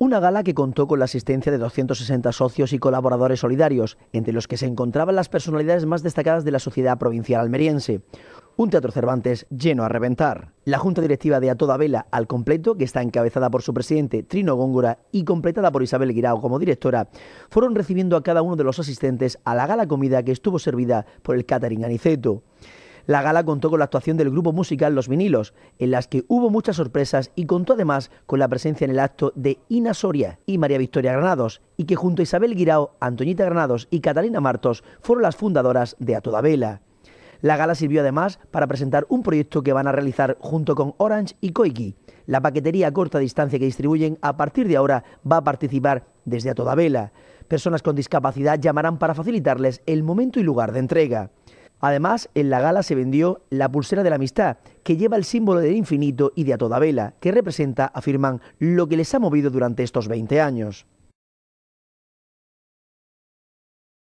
Una gala que contó con la asistencia de 260 socios y colaboradores solidarios, entre los que se encontraban las personalidades más destacadas de la sociedad provincial almeriense. Un teatro Cervantes lleno a reventar. La junta directiva de A Toda Vela al completo, que está encabezada por su presidente Trino Góngora y completada por Isabel Guirao como directora, fueron recibiendo a cada uno de los asistentes a la gala comida que estuvo servida por el catering Aniceto. La gala contó con la actuación del grupo musical Los Vinilos, en las que hubo muchas sorpresas y contó además con la presencia en el acto de Ina Soria y María Victoria Granados, y que junto a Isabel Guirao, Antoñita Granados y Catalina Martos fueron las fundadoras de A Toda Vela. La gala sirvió además para presentar un proyecto que van a realizar junto con Orange y Koiki. La paquetería a corta distancia que distribuyen a partir de ahora va a participar desde a toda vela. Personas con discapacidad llamarán para facilitarles el momento y lugar de entrega. Además, en la gala se vendió la pulsera de la amistad, que lleva el símbolo del infinito y de a toda vela, que representa, afirman, lo que les ha movido durante estos 20 años.